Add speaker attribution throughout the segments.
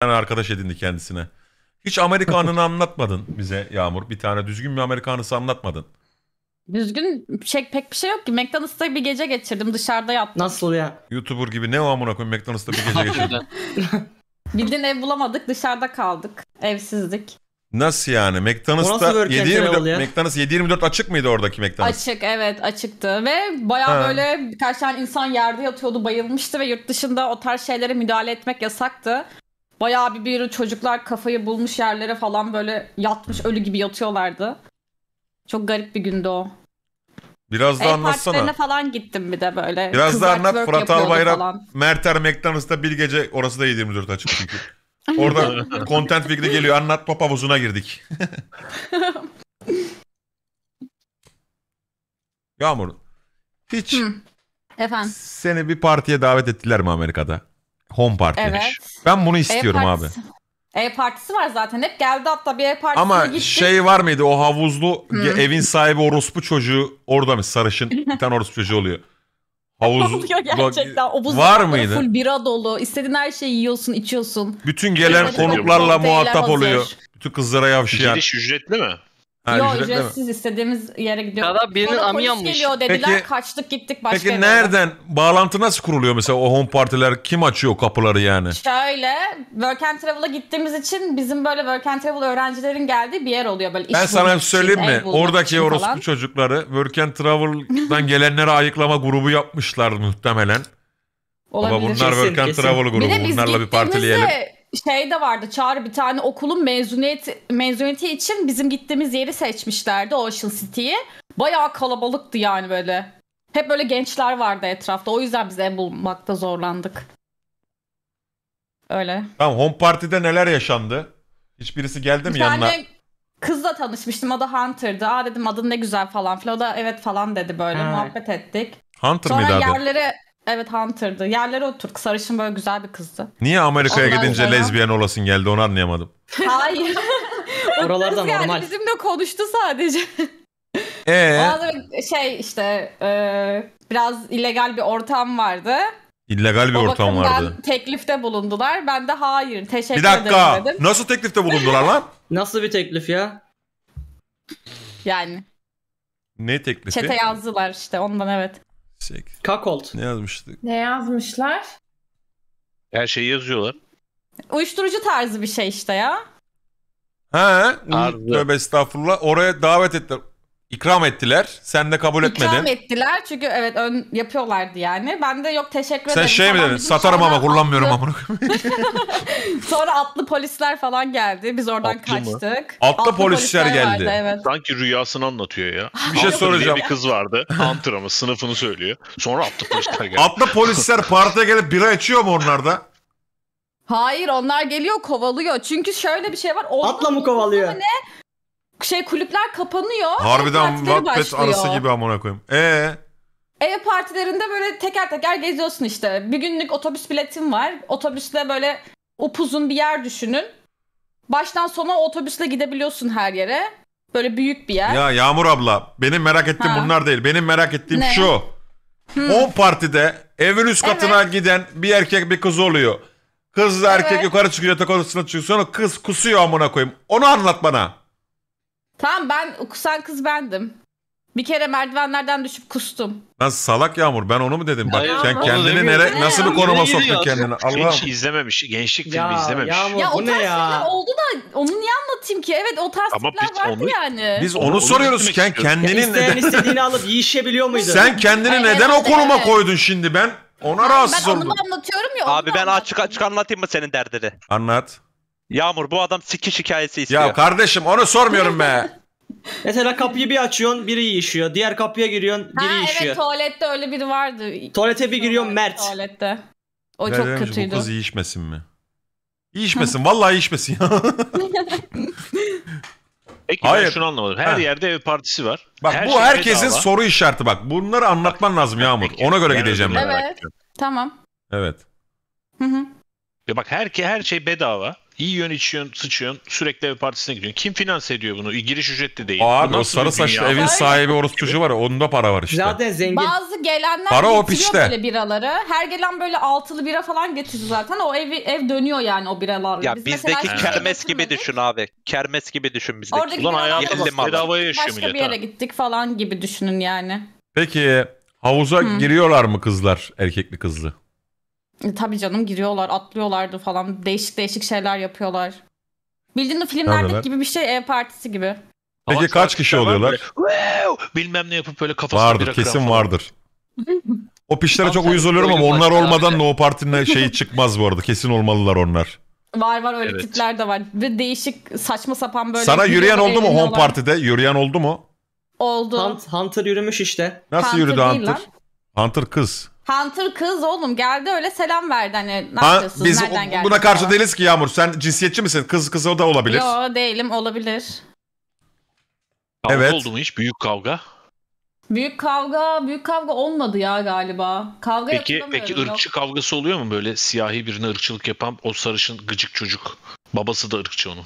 Speaker 1: tane arkadaş edindi kendisine. Hiç Amerikanını anlatmadın bize Yağmur. Bir tane düzgün bir Amerikanısı anlatmadın.
Speaker 2: Düzgün şey, pek bir şey yok ki. McDonald's'ta bir gece geçirdim. Dışarıda yattım. Nasıl ya?
Speaker 1: YouTuber gibi ne o amına koyayım McDonald's'ta bir gece geçirdim.
Speaker 2: Bildiğin ev bulamadık. Dışarıda kaldık. Evsizlik.
Speaker 1: Nasıl yani? McDonald's'ta 724 24 McDonald's 7 açık mıydı oradaki McDonald's?
Speaker 2: Açık evet açıktı ve baya böyle birkaç tane insan yerde yatıyordu bayılmıştı ve yurt dışında o tarz şeylere müdahale etmek yasaktı. Bayağı bir bir çocuklar kafayı bulmuş yerlere falan böyle yatmış ölü gibi yatıyorlardı. Çok garip bir gündü o.
Speaker 1: Biraz daha anlatsana.
Speaker 2: falan gittim bir de böyle. Biraz daha anlat Fırat Albayrak,
Speaker 1: Mert Er, McDonald's'ta bir gece orası da 724 açık çünkü. Orada content fikri geliyor anlat pop havuzuna girdik. Yağmur
Speaker 2: hiç Hı. Efendim.
Speaker 1: seni bir partiye davet ettiler mi Amerika'da? Home Party evet. Ben bunu istiyorum abi.
Speaker 2: Ev partisi var zaten. Hep geldi hatta bir ev partisi. Ama gitti. şey
Speaker 1: var mıydı o havuzlu hmm. evin sahibi orospu çocuğu orada mı sarışın bir tane orospu çocuğu oluyor. Havuz gerçekten. O var mıydı? Full
Speaker 2: bira dolu. İstediğin her şeyi yiyorsun, içiyorsun. Bütün gelen konuklarla muhatap oluyor.
Speaker 1: Bütün kızlara yavşayan. Giriş ücretli mi? Ha, Yo ücretli mi? ücretsiz
Speaker 2: istediğimiz yere gidiyor. Ya da birinin Sonra polis geliyor dediler Peki- kaçtık gittik başka Peki eve. nereden?
Speaker 1: Bağlantı nasıl kuruluyor mesela o home partiler? Kim açıyor kapıları yani?
Speaker 2: Şöyle Work and Travel'a gittiğimiz için bizim böyle Work and Travel öğrencilerin geldiği bir yer oluyor. Böyle Ben sana şey için, söyleyeyim mi? Oradaki için orospu
Speaker 1: çocukları Work and Travel'dan gelenlere ayıklama grubu yapmışlar muhtemelen.
Speaker 2: Ama Olabilir. bunlar Kesin, Work and Travel grubu. Bir Bunlarla bir partileyelim. gittiğimizde şey de vardı Çağrı bir tane okulun mezuniyet mezuniyeti için bizim gittiğimiz yeri seçmişlerdi Ocean City'yi. Bayağı kalabalıktı yani böyle. Hep böyle gençler vardı etrafta. O yüzden biz ev bulmakta zorlandık. Öyle.
Speaker 1: Tamam home party'de neler yaşandı? Hiçbirisi geldi mi bir yanına? Tane
Speaker 2: kızla tanışmıştım. adı da Hunter'dı. Aa dedim adın ne güzel falan filan. O da evet falan dedi böyle. Hmm. Muhabbet ettik. Hunter Sonra mıydı adı? yerlere Evet Hunter'dı. Yerlere oturduk. Sarışın böyle güzel bir kızdı. Niye Amerika'ya Ondan gidince sonra- lezbiyen
Speaker 1: olasın geldi onu anlayamadım.
Speaker 2: Hayır. Oralarda Kız normal. yani bizimle konuştu sadece. Ee şey işte e, biraz illegal bir ortam vardı.
Speaker 1: illegal bir o ortam vardı.
Speaker 2: teklifte bulundular. Ben de hayır teşekkür ederim. Bir dakika. dedim. Nasıl teklifte bulundular
Speaker 1: lan? Nasıl bir teklif ya? Yani Ne teklifi? çete
Speaker 2: yazdılar işte ondan evet. Şey, Kakolt.
Speaker 1: Ne yazmıştık?
Speaker 2: Ne yazmışlar?
Speaker 1: Her şeyi yazıyorlar.
Speaker 2: Uyuşturucu tarzı bir şey işte ya.
Speaker 1: He, Tarzı. tövbe estağfurullah. Oraya davet ettiler. İkram ettiler. Sen de kabul etmedin. İkram
Speaker 2: ettiler çünkü evet ön, yapıyorlardı yani. Ben de yok teşekkür Sen şey mi dedin? Satarım ama kullanmıyorum atlı- Sonra atlı polisler falan geldi. Biz oradan Atlı mı? kaçtık.
Speaker 1: Atlı polisler geldi. vardı, evet. Sanki rüyasını anlatıyor ya. Bir şey soracağım. Bir kız vardı. Hunter sınıfını söylüyor. Sonra atlı polisler geldi. Atlı polisler partiye gelip bira içiyor mu onlarda?
Speaker 2: Hayır onlar geliyor kovalıyor. Çünkü şöyle bir şey var. Atla mı kovalıyor? şey kulüpler kapanıyor. Harbiden Wattpad arası gibi
Speaker 1: amına koyayım. Ee.
Speaker 2: Ev partilerinde böyle teker teker geziyorsun işte. Bir günlük otobüs biletim var. Otobüsle böyle upuzun bir yer düşünün. Baştan sona otobüsle gidebiliyorsun her yere. Böyle büyük bir yer. Ya
Speaker 1: Yağmur abla benim merak ettiğim ha. bunlar değil. Benim merak ettiğim ne? şu. Hmm. O partide evin üst katına evet. giden bir erkek bir kız oluyor. Kız da erkek evet. yukarı çıkıyor yatak odasına çıkıyor. Sonra kız kusuyor amına koyayım. Onu anlat bana.
Speaker 2: Tamam ben kusan kız bendim. Bir kere merdivenlerden düşüp kustum.
Speaker 1: Lan salak Yağmur ben onu mu dedim? Bak sen kendini nere, nasıl bir konuma soktun gidiyor? kendini? Hiç izlememiş. Gençlik filmi izlememiş. Yağmur Ya o ne tarz tipler ya?
Speaker 2: oldu da onu niye anlatayım ki? Evet o tarz Ama tipler biz vardı onu- yani. Biz onu, Onu- soruyoruz. Sen istemek Ya kendini neden, istediğini alıp yiyişebiliyor muydun? sen kendini neden o konuma koydun
Speaker 1: şimdi ben? Ona Ben rahatsız anımı oldum.
Speaker 2: anlatıyorum ya. Abi ben açık
Speaker 1: açık anlatayım mı senin derdini? Anlat. Yağmur bu adam sikiş hikayesi istiyor. Ya kardeşim onu sormuyorum be. Mesela kapıyı bir açıyorsun biri işiyor. Diğer kapıya giriyorsun biri ha, işiyor. evet
Speaker 2: tuvalette öyle biri vardı. Tuvalete bir giriyorsun Mert. Tuvalette. O çok Dedim ki, kötüydü. Bu kız
Speaker 1: iyi işmesin mi?
Speaker 2: İyi işmesin vallahi iyi
Speaker 1: işmesin ya.
Speaker 2: Peki Hayır. ben şunu anlamadım. Her Ha. yerde
Speaker 1: ev partisi var. Bak Her bu şey herkesin bedava. soru işareti bak. Bunları anlatman lazım Yağmur. Peki. Ona göre Ben gideceğim ben. Evet. Tamam. Evet. Hı hı. Ya bak her, her şey bedava iyi yön içiyorsun, sıçıyorsun, sürekli ev partisine gidiyorsun. Kim finanse ediyor bunu? E, giriş ücretli değil. Abi o sarı saçlı evin sahibi orospucu var ya onda para var işte. Zaten zengin. Bazı
Speaker 2: gelenler Para o getiriyor piçte. böyle biraları. Her gelen böyle altılı bira falan getiriyor zaten. O ev, ev dönüyor yani o biralarla. Ya bizdeki mesela kermes gibi düşün abi. Kermes gibi düşün bizdeki. Oradaki Ulan biralar bedavaya yaşıyor başka bir yere ha. gittik falan gibi düşünün yani.
Speaker 1: Peki havuza giriyorlar mı kızlar erkekli kızlı?
Speaker 2: E, tabii canım giriyorlar, atlıyorlardı falan. Değişik değişik şeyler yapıyorlar. Bildiğin o filmlerdeki Yapıyorlar. gibi bir şey ev partisi gibi.
Speaker 1: Peki Ağaçlar kaç kişi şey oluyorlar?
Speaker 2: "Wow!" Bilmem ne yapıp böyle kafasına Vardır bira kıran kesin falan. vardır.
Speaker 1: O pişlere çok Tamam, uyuz oluyorum ama oyun onlar başlar olmadan şey. No Party'nin şeyi çıkmaz bu arada. Kesin olmalılar onlar.
Speaker 2: Var var öyle Evet. tipler de var. bir değişik saçma sapan böyle. Sana yürüyen oldu mu Home eğleniyorlar. Party'de?
Speaker 1: Yürüyen oldu mu?
Speaker 2: Oldu. Hunt, Hunter yürümüş işte. Nasıl Hunter yürüdü Hunter?
Speaker 1: Hunter kız.
Speaker 2: Hunter kız oğlum geldi öyle selam verdi hani ne Ha, yapacaksınız biz nereden o- buna karşı falan. değiliz
Speaker 1: ki Yağmur. Sen cinsiyetçi misin? Kız kız o da olabilir.
Speaker 2: Yo değilim olabilir.
Speaker 1: Kavga Evet. oldu mu hiç? Büyük kavga.
Speaker 2: Büyük kavga büyük kavga olmadı ya galiba. Kavga Peki peki hatırlamıyorum, yok. ırkçı
Speaker 1: kavgası oluyor mu böyle siyahi birine ırkçılık yapan o sarışın gıcık çocuk? Babası da ırkçı onun.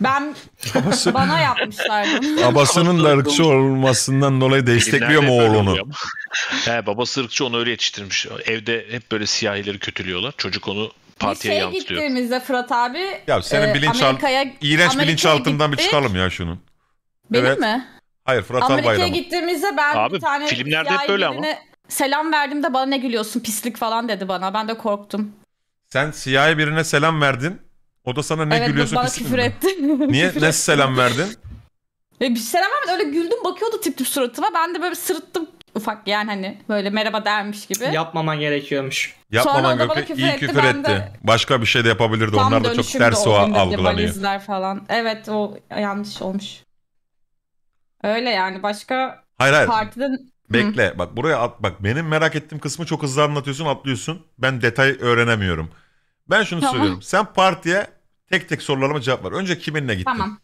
Speaker 2: Ben Babası, bana yapmışlardı. Babasının da ırkçı
Speaker 1: olmasından dolayı destekliyor mu oğlunu? He, babası ırkçı onu öyle yetiştirmiş. Evde hep böyle siyahileri kötülüyorlar. Çocuk onu partiye şey yansıtıyor.
Speaker 2: gittiğimizde Fırat abi. Ya senin e, bilinç Amerika'ya, iğrenç bilinç altından bir çıkalım ya şunun. Benim evet. mi?
Speaker 1: Hayır Fırat Albayram'ı. Amerika'ya Albayram
Speaker 2: gittiğimizde ben abi, bir tane filmlerde hep böyle ama. Selam verdim de bana ne gülüyorsun pislik falan dedi bana. Ben de korktum.
Speaker 1: Sen siyahi birine selam verdin. O da sana ne evet, gülüyorsun bana küfür etti.
Speaker 2: Niye? ne
Speaker 1: selam verdin?
Speaker 2: E, bir selam vermedim. Öyle güldüm bakıyordu tip tip suratıma. Ben de böyle sırıttım ufak yani hani böyle merhaba dermiş gibi. Yapmaman gerekiyormuş. Yapmaman gerekiyor. İyi etti, küfür etti. De...
Speaker 1: Başka bir şey de yapabilirdi. Tam Onlar da çok ters o algılanıyor. Valizler
Speaker 2: falan. Evet o yanlış olmuş. Öyle yani başka hayır, hayır. partiden...
Speaker 1: Bekle Hı. bak buraya at bak benim merak ettiğim kısmı çok hızlı anlatıyorsun atlıyorsun. Ben detay öğrenemiyorum. Ben şunu Tamam. söylüyorum. Sen partiye tek tek sorularıma cevap ver. Önce kiminle gittin?
Speaker 2: Tamam.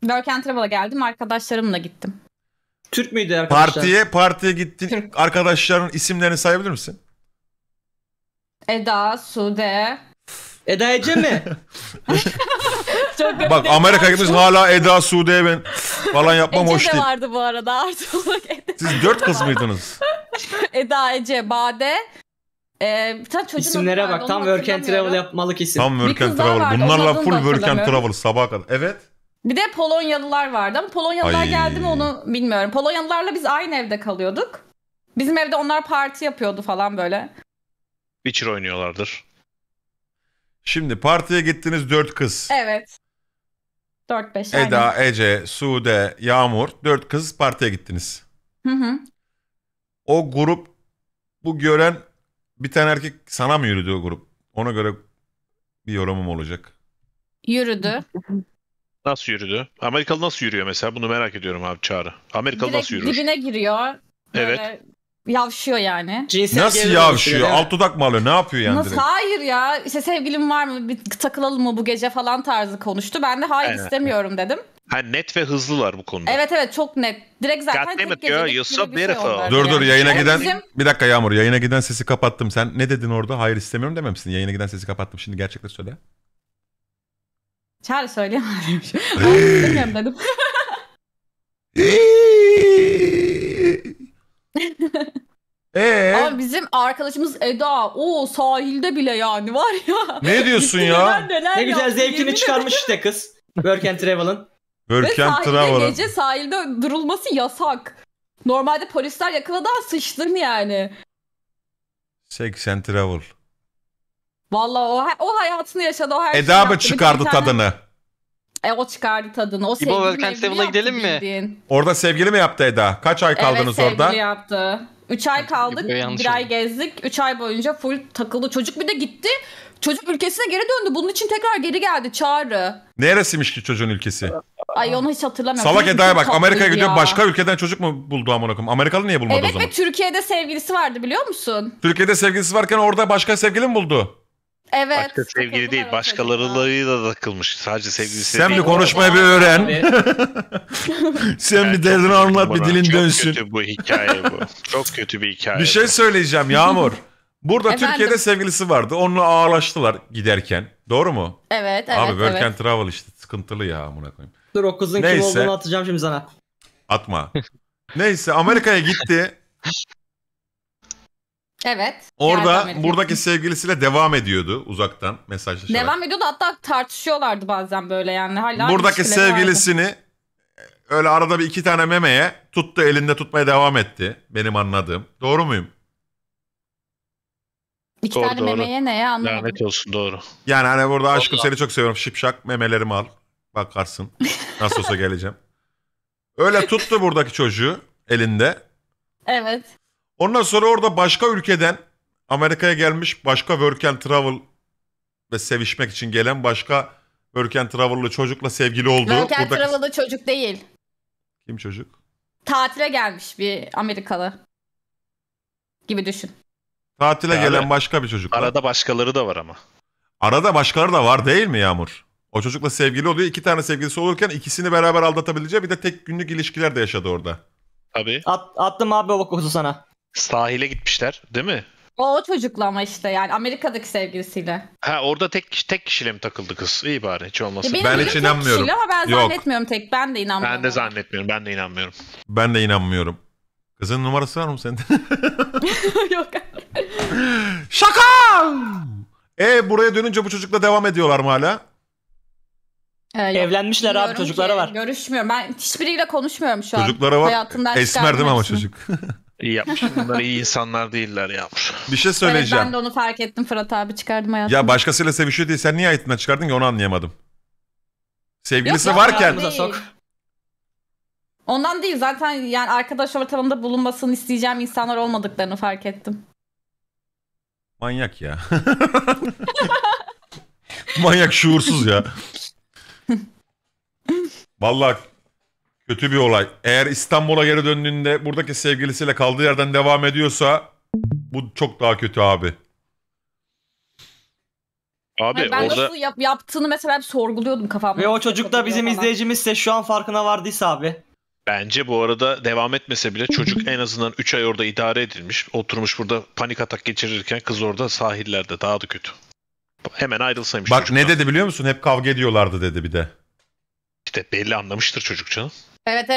Speaker 2: Work and Travel'a geldim. Arkadaşlarımla gittim.
Speaker 1: Türk müydü arkadaşlar? Partiye partiye gittin. Türk. Arkadaşların isimlerini sayabilir misin?
Speaker 2: Eda, Sude. Eda Ece mi? Çok Bak Amerika
Speaker 1: gitmiş hala Eda Sude ben falan yapmam hoş Ece de vardı
Speaker 2: bu arada artık. Siz dört kız mıydınız? Eda, Ece, Bade, ee, bir çocuğun İsimlere vardı, bak tam work and travel
Speaker 1: yapmalık isim. Tam Bir work and travel. vardı, onun Bunlarla adını da full work and travel Sabah kadar. Evet.
Speaker 2: Bir de Polonyalılar vardı ama Polonyalılar Ay. geldi mi onu bilmiyorum. Polonyalılarla biz aynı evde kalıyorduk. Bizim evde onlar parti yapıyordu falan böyle.
Speaker 1: Witcher oynuyorlardır. Şimdi partiye gittiniz dört kız.
Speaker 2: Evet. Dört beş. aynen. Eda,
Speaker 1: Ece, Sude, Yağmur. Dört kız partiye gittiniz. Hı hı. O grup bu gören bir tane erkek sana mı yürüdü o grup? Ona göre bir yorumum olacak. Yürüdü. Nasıl yürüdü? Amerikalı nasıl yürüyor mesela? Bunu merak ediyorum abi Çağrı. Amerikalı Direkt nasıl yürüyor? dibine giriyor. Evet.
Speaker 2: Yavşıyor yani. Cinsel Nasıl yavşıyor? oluşturuyor, Alt
Speaker 1: dudak mı alıyor? Ne yapıyor yani Nasıl?
Speaker 2: Hayır ya. İşte sevgilim var mı? Bir takılalım mı bu gece falan tarzı konuştu. Ben de hayır Aynen. istemiyorum dedim.
Speaker 1: Ha net ve hızlılar bu konuda.
Speaker 2: Evet evet çok net. Direkt zaten tek gecelik yo, so bir şey onlar. Dur dur yayına yani giden bizim...
Speaker 1: bir dakika Yağmur yayına giden sesi kapattım. Sen ne dedin orada? Hayır istemiyorum dememişsin. Yayına giden sesi kapattım. Şimdi gerçekleri söyle.
Speaker 2: Çağrı söyleyemem. Bilmiyorum dedim. Ee? Abi bizim arkadaşımız Eda. O sahilde bile yani var ya. Ne diyorsun ya? Ne güzel zevkini çıkarmış işte
Speaker 1: kız. Work and Travel'ın. Görkem Ve sahilde gece
Speaker 2: sahilde durulması yasak. Normalde polisler yakaladı ama sıçtım yani.
Speaker 1: 80 Travel.
Speaker 2: Valla o, o hayatını yaşadı. O her şeyi Eda mı çıkardı tane- tadını? E, o çıkardı tadını. O sevgili Welcome Seven'a gidelim mi? bildiğin.
Speaker 1: Orada sevgili mi yaptı Eda? Kaç ay kaldınız evet, orada? sevgili
Speaker 2: yaptı. 3 ay kaldık, bir ay gezdik. 3 ay boyunca full takıldı. Çocuk bir de gitti. Çocuk ülkesine geri döndü. Bunun için tekrar geri geldi çağrı.
Speaker 1: Neresiymiş ki çocuğun ülkesi?
Speaker 2: Ay onu hiç hatırlamıyorum. Salak Eda'ya bak. Amerika'ya gidiyor ya. başka
Speaker 1: ülkeden çocuk mu buldu amına koyayım? Amerikalı niye bulmadı o zaman? Evet ve
Speaker 2: Türkiye'de sevgilisi vardı biliyor musun?
Speaker 1: Türkiye'de sevgilisi varken orada başka sevgili mi buldu? Evet. Başka sevgili değil başkalarıyla da takılmış. Sadece sevgilisi Sen bir değil. konuşmayı bir öğren. Sen bir derdini anlat bir Bana dilin çok dönsün. kötü bu hikaye bu. Çok kötü bir hikaye. Bir şey söyleyeceğim Yağmur. Burada Efendim? Türkiye'de sevgilisi vardı. Onunla ağlaştılar giderken. Doğru mu? Evet evet Abi work evet. and travel işte sıkıntılı ya amına koyayım. Dur o kızın Neyse. kim olduğunu atacağım şimdi sana. Atma. Neyse Amerika'ya gitti.
Speaker 2: Evet. Orada Yardım buradaki
Speaker 1: sevgilisiyle devam ediyordu uzaktan mesajlaşarak. Devam
Speaker 2: ediyordu hatta tartışıyorlardı bazen böyle yani. Hala buradaki sevgilisini
Speaker 1: vardı. E, öyle arada bir iki tane memeye tuttu elinde tutmaya devam etti. Benim anladığım. Doğru muyum? İki Doğru, tane doğru. memeye ne ya anlamadım. Lanet olsun doğru. Yani hani burada aşkım seni çok seviyorum şipşak memelerimi al Bakarsın. Nasıl olsa geleceğim. Öyle tuttu buradaki çocuğu elinde. Evet. Ondan sonra orada başka ülkeden Amerika'ya gelmiş başka work and travel ve sevişmek için gelen başka work and travel'lı çocukla sevgili olduğu. Work and buradaki...
Speaker 2: travel'lı çocuk değil. Kim çocuk? Tatile gelmiş bir Amerikalı gibi düşün.
Speaker 1: Tatile yani, gelen başka bir çocuk. Arada başkaları da var ama. Arada başkaları da var değil mi Yağmur? O çocukla sevgili oluyor. İki tane sevgilisi olurken ikisini beraber aldatabileceği bir de tek günlük ilişkiler de yaşadı orada. Tabii. At, attım abi baba kozu sana. Sahile gitmişler değil mi?
Speaker 2: O, o çocukla ama işte yani Amerika'daki sevgilisiyle.
Speaker 1: Ha orada tek tek kişiyle mi takıldı kız? İyi bari hiç olmasın. Ya ben hiç inanmıyorum. Kişiyle ama ben Yok.
Speaker 2: zannetmiyorum tek. Ben de inanmıyorum.
Speaker 1: Ben de zannetmiyorum. Ben de inanmıyorum. Ben de inanmıyorum. Kızın numarası var mı sende? Yok. Şaka! E buraya dönünce bu çocukla devam ediyorlar mı hala?
Speaker 2: Ee, Evlenmişler abi çocuklara ki, var. Görüşmüyorum. Ben hiçbiriyle konuşmuyorum şu an. Çocuklara var. Hayatımda Esmerdim ama çocuk.
Speaker 1: İyi yapmış. Bunlar iyi insanlar değiller Yağmur. Bir şey söyleyeceğim. Evet, ben de
Speaker 2: onu fark ettim Fırat abi çıkardım hayatımda.
Speaker 1: Ya başkasıyla sevişiyor diye sen niye hayatından çıkardın ki onu anlayamadım. Sevgilisi Yok, varken. sok.
Speaker 2: Ondan değil zaten yani arkadaş ortamında bulunmasını isteyeceğim insanlar olmadıklarını fark ettim.
Speaker 1: Manyak ya. Manyak şuursuz ya. Vallahi kötü bir olay. Eğer İstanbul'a geri döndüğünde buradaki sevgilisiyle kaldığı yerden devam ediyorsa bu çok daha kötü abi. Abi Hayır, ben orada nasıl yap,
Speaker 2: yaptığını mesela hep sorguluyordum kafamda. Ve o çocuk da bizim izleyicimizse
Speaker 1: şu an farkına vardıysa abi. bence bu arada devam etmese bile çocuk en azından 3 ay orada idare edilmiş. Oturmuş burada panik atak geçirirken kız orada sahillerde daha da kötü. Hemen ayrılsaymış. Bak çocuktan. ne dedi biliyor musun? Hep kavga ediyorlardı dedi bir de de belli anlamıştır çocuk canım.
Speaker 2: Evet evet.